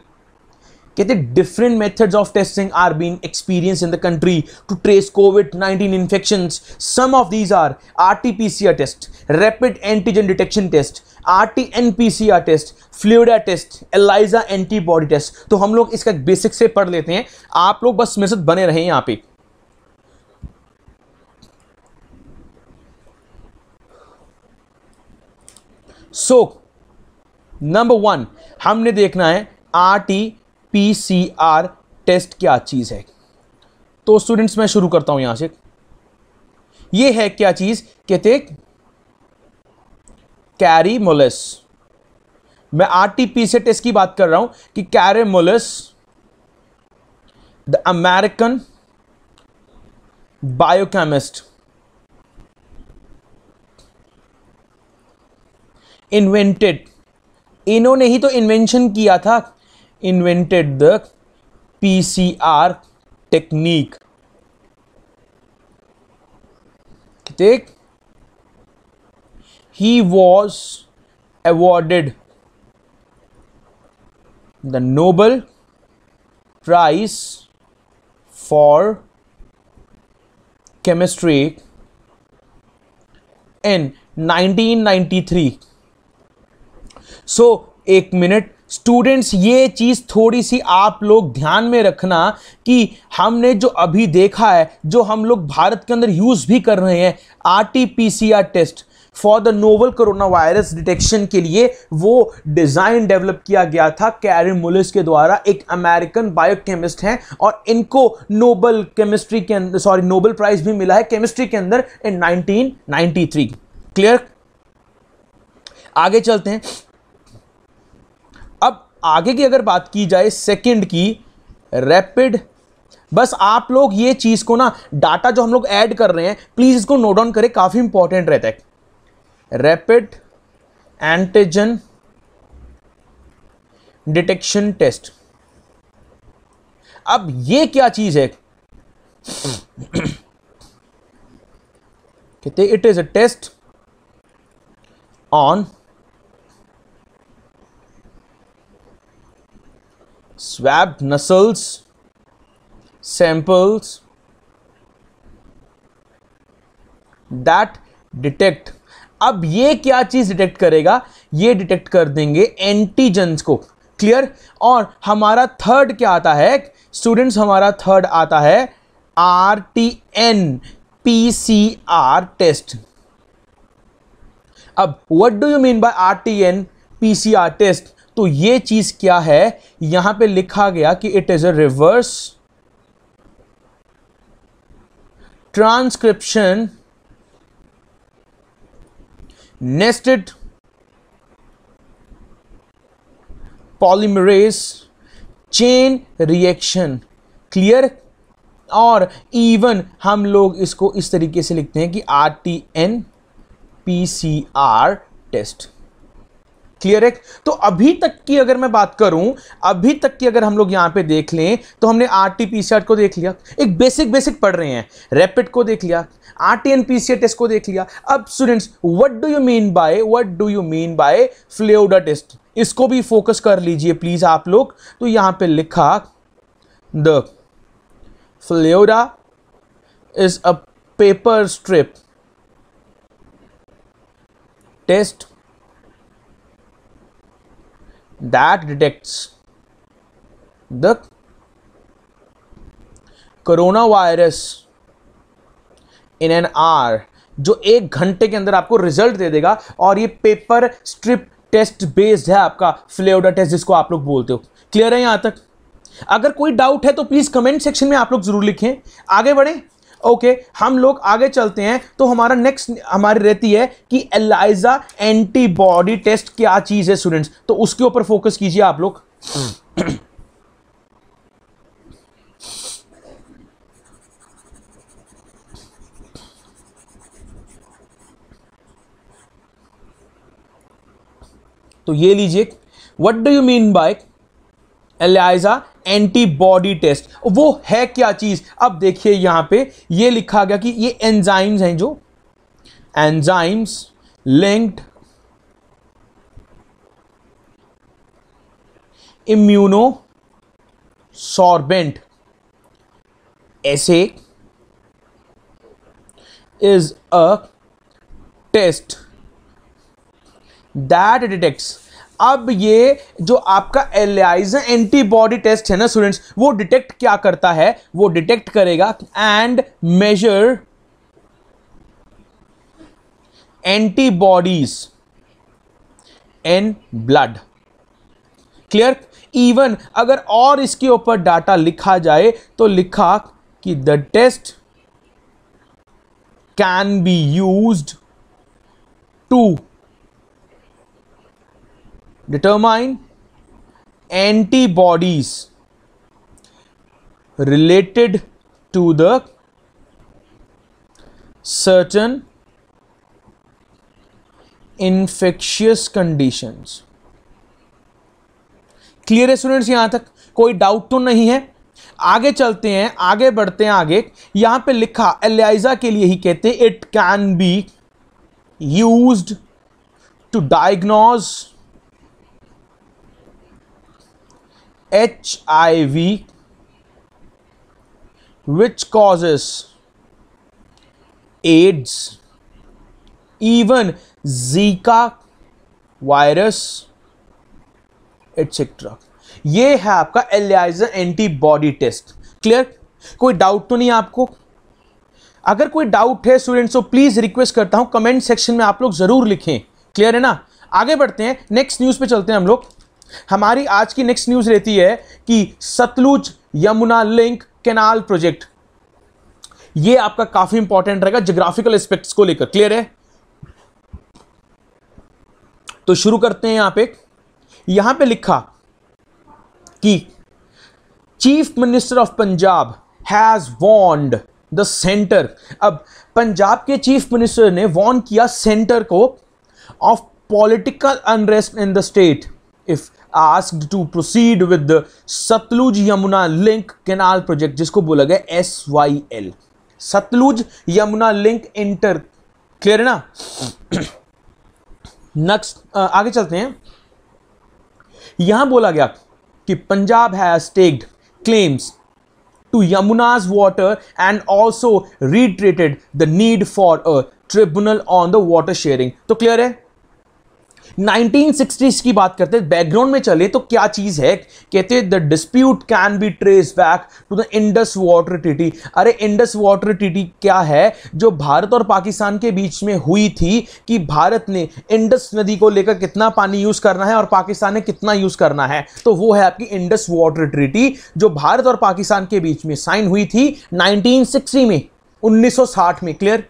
कहते different methods of testing are been experience in the country to trace covid 19 infection some of these are R T P C R test rapid antigen detection test R T N P C R test Feluda test ELISA antibody test तो हम लोग इसका बेसिक से पढ़ लेते हैं आप लोग बस मेरे साथ बने रहे यहाँ पे सो नंबर वन हमने देखना है R T P C R test क्या चीज़ है तो स्टूडेंट्स मैं शुरू करता हूं यहां से ये है क्या चीज़ कहते कैरी मोलस मैं R T P C test की बात कर रहा हूं कि Kary Mullis the American biochemist invented इन्होंने ही तो इन्वेंशन किया था इन्वेंटेड द पीसीआर टेक्निक देख ही was awarded the Nobel prize for chemistry in three so so, एक मिनट स्टूडेंट्स ये चीज़ थोड़ी सी आप लोग ध्यान में रखना कि हमने जो अभी देखा है जो हम लोग भारत के अंदर यूज़ भी कर रहे हैं R test for the novel corona virus detection के लिए वो डिज़ाइन डेवलप किया गया था कैरिन मुलिस के द्वारा एक अमेरिकन बायोकेमिस्ट हैं और इनको नोबल केमिस्ट्री के अंदर सॉरी नोबल प्राइज भी मिला है केमिस्ट्री के अंदर इन 1993 क्लियर आगे चलते हैं आगे की अगर बात की जाए सेकंड की रैपिड बस आप लोग ये चीज़ को ना डाटा जो हम लोग ऐड कर रहे हैं प्लीज़ इसको नोट डाउन करें काफ़ी इंपॉर्टेंट रहता है रैपिड एंटीजन डिटेक्शन टेस्ट अब ये क्या चीज़ है कहते it is a test on swabbed nasal samples that detect अब ये क्या चीज़ डिटेक्ट करेगा ये डिटेक्ट कर देंगे एंटीजन्स को क्लियर और हमारा थर्ड क्या आता है स्टूडेंट्स हमारा थर्ड आता है R T N P C R test अब what do you mean by R T N P C R test तो ये चीज क्या है यहां पे लिखा गया कि it is a reverse transcription nested polymerase chain reaction clear और इवन हम लोग इसको इस तरीके से लिखते हैं कि R T N P C R test clear है तो अभी तक की अगर मैं बात करूं अभी तक की अगर हम लोग यहां पे देख लें तो हमने आर टी पी को देख लिया एक बेसिक बेसिक पढ़ रहे हैं रैपिड को देख लिया R T N P test को देख लिया अब students what do you mean by what do you mean by Feluda test इसको भी फोकस कर लीजिए प्लीज आप लोग तो यहां पर लिखा the Feluda is a paper strip test that detects the coronavirus in an hour जो एक घंटे के अंदर आपको रिजल्ट दे देगा और ये पेपर स्ट्रिप टेस्ट बेस्ड है आपका फ्लेवडा टेस्ट जिसको आप लोग बोलते हो क्लियर है यहां तक अगर कोई डाउट है तो प्लीज़ कमेंट सेक्शन में आप लोग जरूर लिखें आगे बढ़ें ओके हम लोग आगे चलते हैं तो हमारा नेक्स्ट हमारी रहती है कि एलाइजा एंटीबॉडी टेस्ट क्या चीज़ है स्टूडेंट्स तो उसके ऊपर फोकस कीजिए आप लोग तो ये लीजिए what do you mean by ELISA antibody test वो है क्या चीज़ अब देखिए यहां पे ये लिखा गया कि ये एंजाइम्स हैं जो enzymes linked immunosorbent assay is a test that detects अब ये जो आपका एलियाइज एंटीबॉडी टेस्ट है ना स्टूडेंट्स वो डिटेक्ट क्या करता है वो डिटेक्ट करेगा and measure antibodies in blood clear even अगर और इसके ऊपर डाटा लिखा जाए तो लिखा कि the test can be used to determine antibodies related to the certain infectious conditions clear है स्टूडेंट्स यहां तक कोई डाउट तो नहीं है आगे चलते हैं आगे बढ़ते हैं आगे यहां पे लिखा एलियाजा के लिए ही कहते it can be used to diagnose HIV which causes AIDS, even Zika virus, etc. ये है आपका एलियाजर एंटीबॉडी टेस्ट क्लियर कोई डाउट तो नहीं आपको अगर कोई डाउट है स्टूडेंट्स तो प्लीज़ रिक्वेस्ट करता हूं कमेंट सेक्शन में आप लोग ज़रूर लिखें क्लियर है ना आगे बढ़ते हैं नेक्स्ट न्यूज़ पे चलते हैं हम लोग हमारी आज की नेक्स्ट न्यूज़ रहती है कि Sutlej Yamuna link canal project ये आपका काफ़ी इंपॉर्टेंट रहेगा जोग्राफिकल एस्पेक्ट्स को लेकर क्लियर है तो शुरू करते हैं यहां पे यहां पे लिखा कि chief minister of Punjab has warned the centre अब पंजाब के चीफ मिनिस्टर ने वॉन किया सेंटर को of political unrest in the state if asked to proceed with the Sutlej Yamuna link canal project जिसको बोला गया S Y L Sutlej Yamuna link inter clear ना नेक्स्ट आगे चलते हैं यहां बोला गया कि Punjab hijacked claims to Yamuna's water and also reiterated the need for a tribunal on the water sharing तो क्लियर है 1960s की बात करते हैं बैकग्राउंड में चले तो क्या चीज़ है कहते हैं the dispute can be trace back to the Indus water treaty अरे इंडस वाटर ट्रीटी क्या है जो भारत और पाकिस्तान के बीच में हुई थी कि भारत ने इंडस नदी को लेकर कितना पानी यूज़ करना है और पाकिस्तान ने कितना यूज़ करना है तो वो है आपकी इंडस वाटर ट्रीटी जो भारत और पाकिस्तान के बीच में साइन हुई थी 1960 में 1960 में क्लियर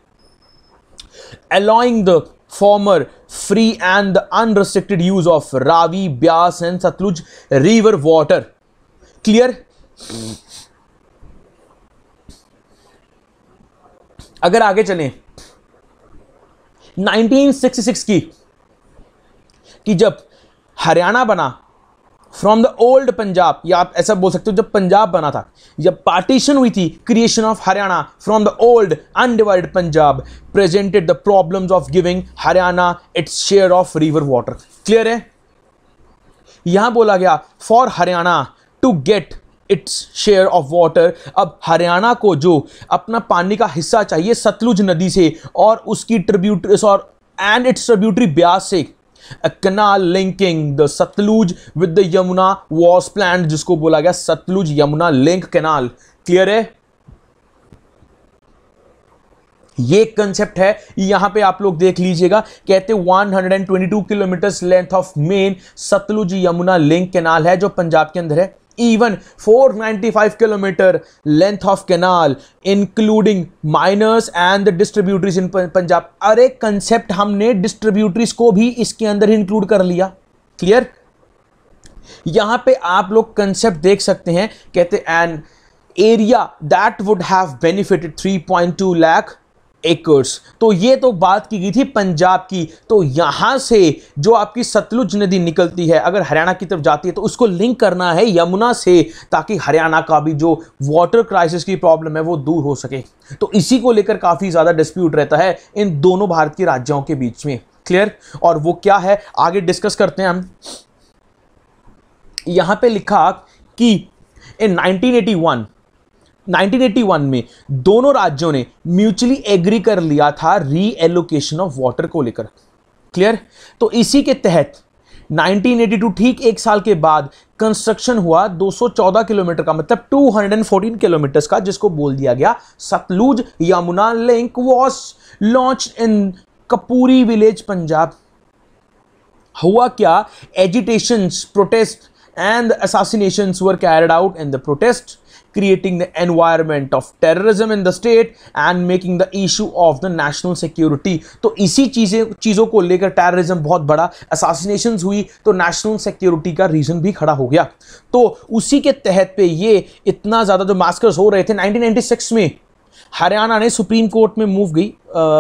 allowing द former free and the unrestricted use of Ravi, Bias and Satluj river water. Clear? अगर आगे चलें 1966 की कि जब हरियाणा बना फ्रॉम द ओल्ड पंजाब या आप ऐसा बोल सकते हो जब पंजाब बना था जब पार्टीशन हुई थी creation of Haryana from the old undivided Punjab presented the problem of giving Haryana its share of river water clear है यहां बोला गया for Haryana to get its share of water अब हरियाणा को जो अपना पानी का हिस्सा चाहिए सतलुज नदी से और उसकी ट्रिब्यूट और एंड इट्स ट्रिब्यूटरी ब्यास से a canal linking the Sutlej with the Yamuna was plan जिसको बोला गया Sutlej Yamuna link canal clear है ये कंसेप्ट है यहां पे आप लोग देख लीजिएगा कहते 122 kilometre length of main Sutlej Yamuna link canal है जो पंजाब के अंदर है even 495 kilometer length of canal including miners and the distributaries in Punjab अरे concept हमने distributaries को भी इसके अंदर ही include कर लिया clear यहाँ पे आप लोग concept देख सकते हैं कहते an area that would have benefited 3.2 lakh acres तो ये तो बात की गई थी पंजाब की तो यहां से जो आपकी सतलुज नदी निकलती है अगर हरियाणा की तरफ जाती है तो उसको लिंक करना है यमुना से ताकि हरियाणा का भी जो वाटर क्राइसिस की प्रॉब्लम है वो दूर हो सके तो इसी को लेकर काफ़ी ज़्यादा डिस्प्यूट रहता है इन दोनों भारत के राज्यों के बीच में क्लियर और वो क्या है आगे डिस्कस करते हैं हम यहां पे लिखा कि इन 1981 1981 में दोनों राज्यों ने म्यूचुअली एग्री कर लिया था री एलोकेशन ऑफ वाटर को लेकर क्लियर तो इसी के तहत 1982 ठीक एक साल के बाद कंस्ट्रक्शन हुआ 214 किलोमीटर का मतलब 214 किलोमीटर का जिसको बोल दिया गया Sutlej Yamuna link was launch in Kapoori village Punjab हुआ क्या agitations protest and assassination were carried out in the protest creating the environment of terrorism in the state and making the issue of the national security तो इसी चीज़ें चीज़ों को लेकर टेररिज्म बहुत बड़ा असासिनेशन हुई तो नेशनल सिक्योरिटी का रीज़न भी खड़ा हो गया तो उसी के तहत पे ये इतना ज़्यादा जो मास्कर्स हो रहे थे 1996 में हरियाणा ने सुप्रीम कोर्ट में मूव गई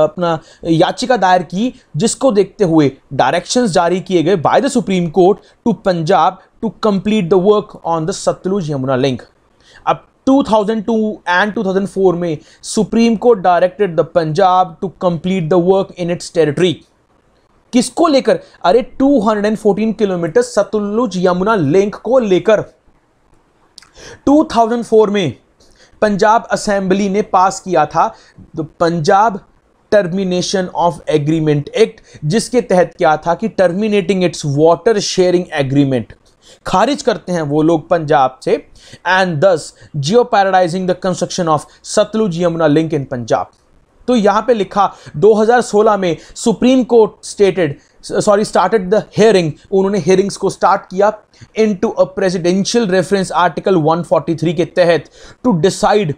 अपना याचिका दायर की जिसको देखते हुए डायरेक्शंस जारी किए गए by the supreme court to Punjab to complete the work on the Sutlej Yamuna link 2002 and 2004 में supreme court directed the Punjab to complete the work in its territory किसको लेकर अरे 214 किलोमीटर सतुलुज यमुना लिंक को लेकर 2004 में पंजाब असेंबली ने पास किया था the Punjab termination of agreement act जिसके तहत क्या था कि terminating its water sharing agreement खारिज करते हैं वो लोग पंजाब से and thus jeopardising the construction of Sutlej Yamuna link in Punjab तो यहां पे लिखा 2016 में supreme court stated sorry started the hearing उन्होंने हेयरिंग्स को स्टार्ट किया into a presidential reference article 143 के तहत to decide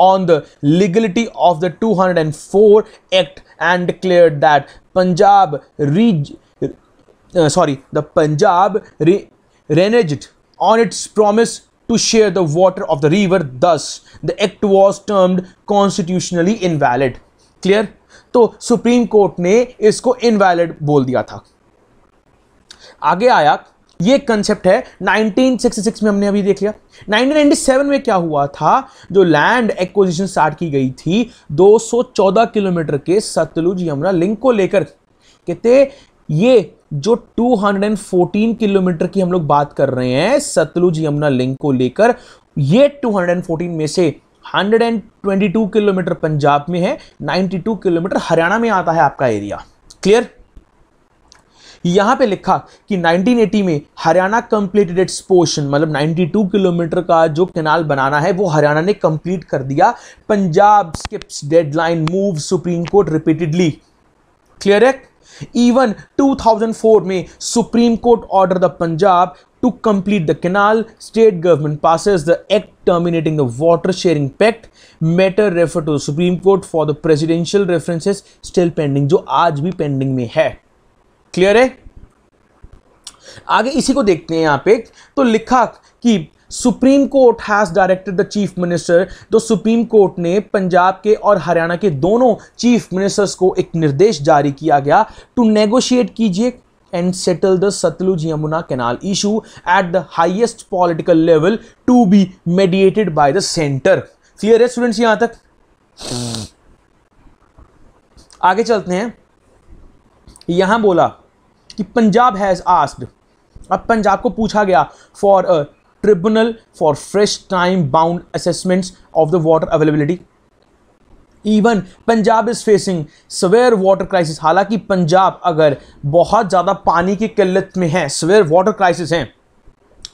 on the legality of the 204 act and declare that Punjab रीज sorry the Punjab reneged on its promise to share the water of the river. Thus, the act was termed constitutionally invalid. clear तो सुप्रीम कोर्ट ने इसको इनवैलिड बोल दिया था आगे आया ये कंसेप्ट है 1966 में हमने अभी देख लिया 1997 में क्या हुआ था जो लैंड एक्विजिशन स्टार्ट की गई थी 214 किलोमीटर के सतलुज यमुना लिंक को लेकर कहते ये जो 214 किलोमीटर की हम लोग बात कर रहे हैं सतलुज यमुना लिंक को लेकर ये 214 में से 122 किलोमीटर पंजाब में है 92 किलोमीटर हरियाणा में आता है आपका एरिया क्लियर यहां पे लिखा कि 1980 में हरियाणा कंप्लीटेड इट्स पोर्शन मतलब 92 किलोमीटर का जो कैनाल बनाना है वो हरियाणा ने कंप्लीट कर दिया Punjab skips deadline move supreme court repeatedly clear है इवन 2004 में supreme court order the Punjab to complete the canal state government passes the act terminating the water sharing pact matter refer to supreme court for the presidential references still pending जो आज भी पेंडिंग में है क्लियर है आगे इसी को देखते हैं यहां पे तो लिखा कि supreme court has directed the chief minister तो सुप्रीम कोर्ट ने पंजाब के और हरियाणा के दोनों चीफ मिनिस्टर्स को एक निर्देश जारी किया गया टू नेगोशिएट कीजिए and settle the Sutlej Yamuna canal issue at the highest political level to be mediated by the centre clear है स्टूडेंट्स यहां तक आगे चलते हैं यहां बोला कि पंजाब हैज आस्ड अब पंजाब को पूछा गया फॉर tribunal for fresh time bound assessments of the water availability even Punjab is facing severe water crisis हालांकि पंजाब अगर बहुत ज़्यादा पानी की किल्लत में है सवेयर वाटर क्राइसिस हैं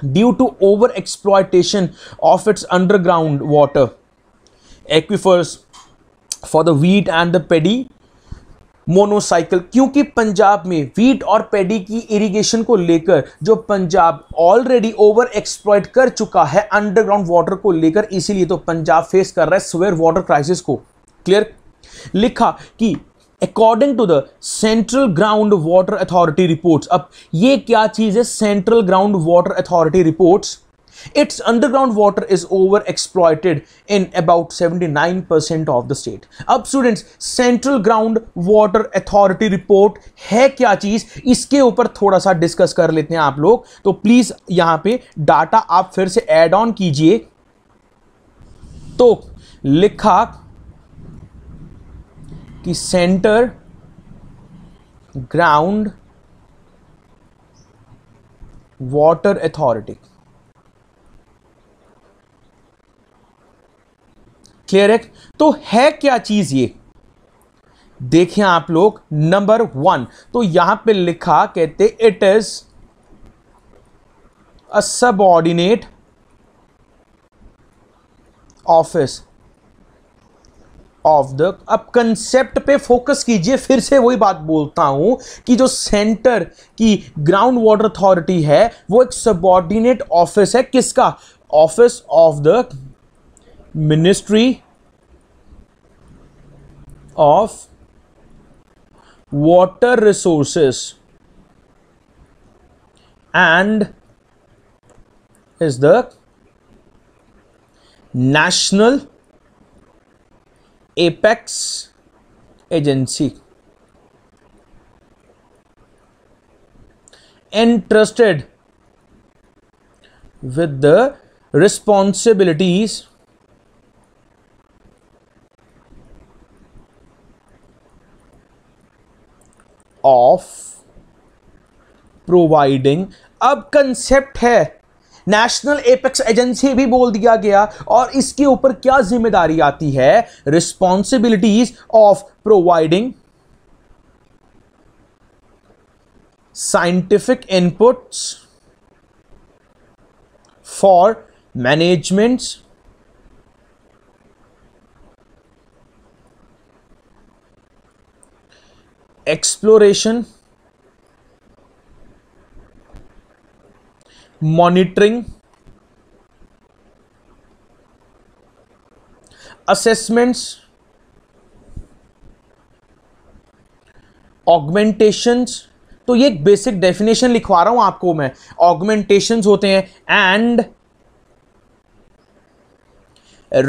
due to over exploitation of its underground water aquifers for the wheat and the paddy monocycle क्योंकि पंजाब में वीट और पेडी की इरिगेशन को लेकर जो पंजाब ऑलरेडी ओवर एक्सप्लॉयट कर चुका है अंडरग्राउंड वाटर को लेकर इसीलिए तो पंजाब फेस कर रहा है स्वेयर वाटर क्राइसिस को क्लियर लिखा कि according to the central ground water authority reports अब ये क्या चीज़ है central ground water authority reports its underground is over exploited in about seventy nine percent of the state अब students central ground water authority report है क्या चीज इसके ऊपर थोड़ा सा डिस्कस कर लेते हैं आप लोग तो प्लीज यहां पर डाटा आप फिर से एड ऑन कीजिए तो लिखा कि centre ground water authority clear है तो है क्या चीज ये देखें आप लोग नंबर वन तो यहां पे लिखा कहते it is a subordinate office of the अब कंसेप्ट पे फोकस कीजिए फिर से वही बात बोलता हूं कि जो सेंटर की ग्राउंड वाटर अथॉरिटी है वो एक सबऑर्डिनेट ऑफिस है किसका office of the ministry of water resources and is the national apex agency entrusted with the responsibilities of providing अब कंसेप्ट है नेशनल एपेक्स एजेंसी भी बोल दिया गया और इसके ऊपर क्या जिम्मेदारी आती है responsibilities of providing scientific inputs for managements exploration monitoring assessments augmentations तो ये एक बेसिक डेफिनेशन लिखवा रहा हूं आपको मैं ऑगमेंटेशन होते हैं and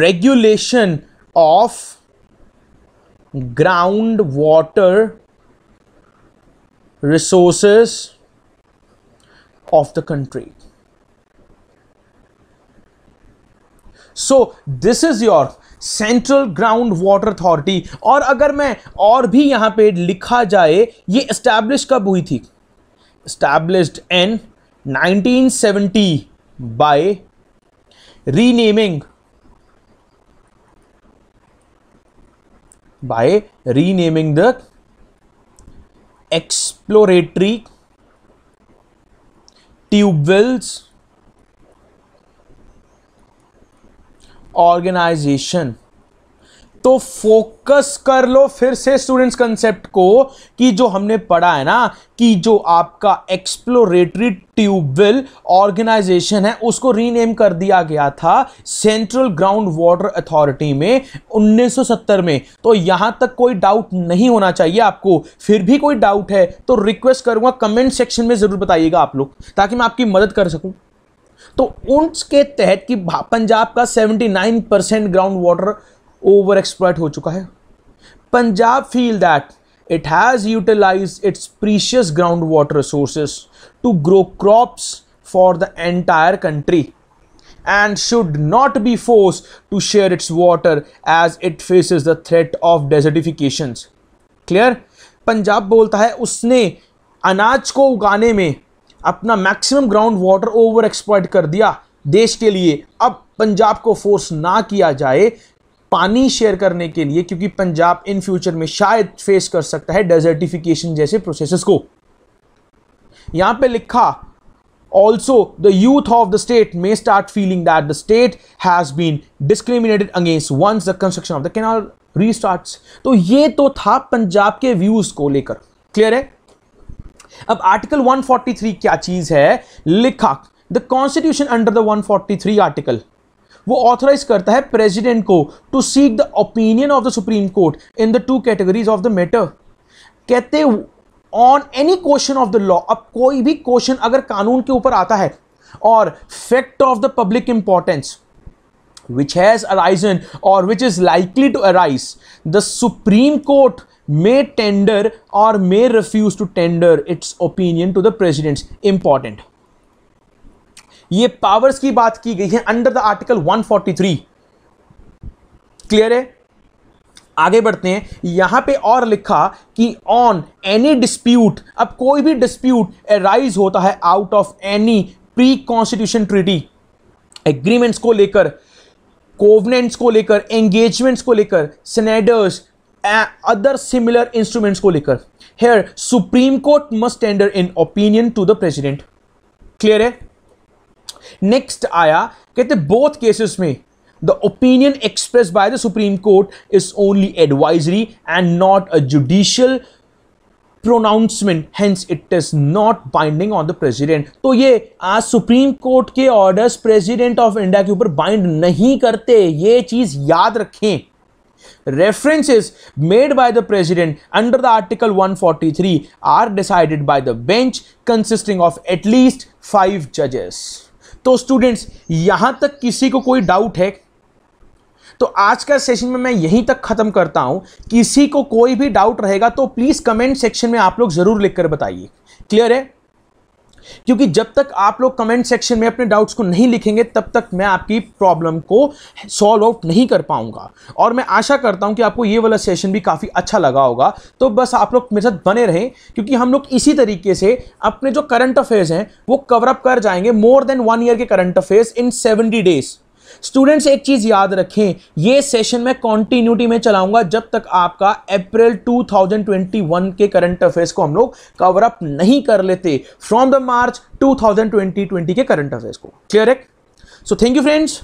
regulation of ground water resources of the country. So this is your central ground water authority और अगर मैं और भी यहां पे लिखा जाए ये स्टैब्लिश कब हुई थी establish in 1970 by renaming by renaming the exploratory tubewells organisation तो फोकस कर लो फिर से स्टूडेंट्स कंसेप्ट को कि जो हमने पढ़ा है ना कि जो आपका एक्सप्लोरेटरी ट्यूबवेल ऑर्गेनाइजेशन है उसको रीनेम कर दिया गया था सेंट्रल ग्राउंड वाटर अथॉरिटी में 1970 में तो यहां तक कोई डाउट नहीं होना चाहिए आपको फिर भी कोई डाउट है तो रिक्वेस्ट करूंगा कमेंट सेक्शन में ज़रूर बताइएगा आप लोग ताकि मैं आपकी मदद कर सकूं तो उनके तहत कि पंजाब का 79 percent ground water over exploit हो चुका है Punjab feel that it has utilized its precious groundwater resources to grow crops for the entire country and should not be forced to share its water as it faces the threat of desertification clear Punjab बोलता है उसने अनाज को उगाने में अपना maximum ground water over exploit कर दिया देश के लिए अब पंजाब को फोर्स ना किया जाए पानी शेयर करने के लिए क्योंकि पंजाब इन फ्यूचर में शायद फेस कर सकता है डेजर्टिफिकेशन जैसे प्रोसेसेस को यहां पे लिखा also the youth of the state may start feeling that the state has been discriminated against once the construction of the canal restart तो ये तो था पंजाब के व्यूज को लेकर क्लियर है अब आर्टिकल 143 क्या चीज है लिखा the constitution under the 143 article वो ऑथराइज करता है प्रेजिडेंट को to seek the opinion of the supreme court in the two categories of the matter कहते on any question of the law अब कोई भी क्वेश्चन अगर कानून के ऊपर आता है और fact of the public importance which has arisen और which is likely to arise the supreme court may tender और may refuse to tender its opinion to the president important ये पावर्स की बात की गई है अंडर द आर्टिकल 143 क्लियर है आगे बढ़ते हैं यहां पे और लिखा कि ऑन एनी डिस्प्यूट अब कोई भी डिस्प्यूट राइज होता है out of any pre constitution treaty agreements को लेकर कोवनेंट्स को लेकर एंगेजमेंट्स को लेकर सेनेडर्स अदर सिमिलर इंस्ट्रूमेंट्स को लेकर here supreme court must tender in opinion to the president clear है नेक्स्ट आया कहते बोथ केसेस में the opinion express by the supreme court is only advisory and not a judicial pronouncement hence it is not binding on the president तो ये आज सुप्रीम कोर्ट के ऑर्डर्स प्रेसिडेंट ऑफ इंडिया के ऊपर बाइंड नहीं करते ये चीज याद रखें references made by the president under the article 143 are decided by the bench consisting of at least 5 judges तो स्टूडेंट्स यहां तक किसी को कोई डाउट है तो आज का सेशन में मैं यहीं तक खत्म करता हूं किसी को कोई भी डाउट रहेगा तो प्लीज़ कमेंट सेक्शन में आप लोग ज़रूर लिखकर बताइए क्लियर है क्योंकि जब तक आप लोग कमेंट सेक्शन में अपने डाउट्स को नहीं लिखेंगे तब तक मैं आपकी प्रॉब्लम को सॉल्व आउट नहीं कर पाऊंगा और मैं आशा करता हूं कि आपको ये वाला सेशन भी काफ़ी अच्छा लगा होगा तो बस आप लोग मेरे साथ बने रहें क्योंकि हम लोग इसी तरीके से अपने जो करंट अफेयर्स हैं वो कवरअप कर जाएंगे मोर देन वन ईयर के current affairs in seventy days students एक चीज़ याद रखें ये सेशन मैं कॉन्टिन्यूटी में चलाऊंगा जब तक आपका अप्रैल 2021 के करंट अफेयर्स को हम लोग कवर अप नहीं कर लेते फ्रॉम द मार्च 2020 के करंट अफेयर्स को क्लियर है सो थैंक यू फ्रेंड्स